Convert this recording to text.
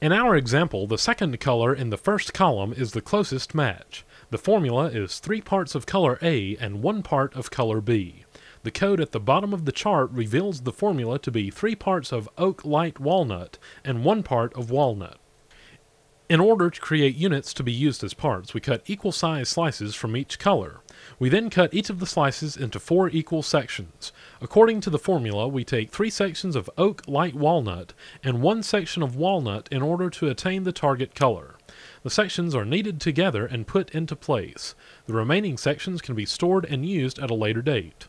In our example, the second color in the first column is the closest match. The formula is 3 parts of color A and 1 part of color B. The code at the bottom of the chart reveals the formula to be 3 parts of oak light walnut and 1 part of walnut. In order to create units to be used as parts, we cut equal size slices from each color. We then cut each of the slices into four equal sections. According to the formula, we take three sections of oak light walnut and one section of walnut in order to attain the target color. The sections are kneaded together and put into place. The remaining sections can be stored and used at a later date.